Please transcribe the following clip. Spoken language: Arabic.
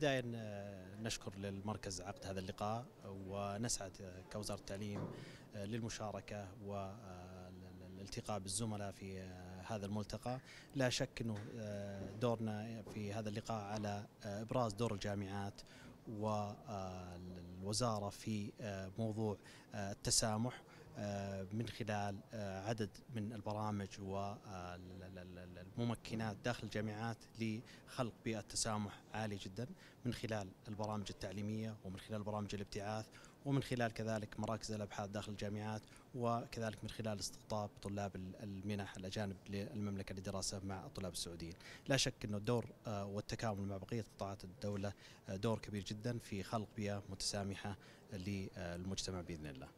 البداية نشكر للمركز عقد هذا اللقاء ونسعد كوزارة التعليم آه، للمشاركة والالتقاء آه، بالزملاء في آه، هذا الملتقى لا شك أنه دورنا في هذا اللقاء على إبراز دور الجامعات والوزارة في موضوع التسامح من خلال عدد من البرامج وال ممكنات داخل الجامعات لخلق بيئة تسامح عالية جدا من خلال البرامج التعليمية ومن خلال برامج الابتعاث ومن خلال كذلك مراكز الابحاث داخل الجامعات وكذلك من خلال استقطاب طلاب المنح الاجانب للمملكه للدراسه مع الطلاب السعوديين. لا شك انه الدور آه، والتكامل مع بقيه قطاعات الدوله آه، دور كبير جدا في خلق بيئه متسامحه للمجتمع باذن الله.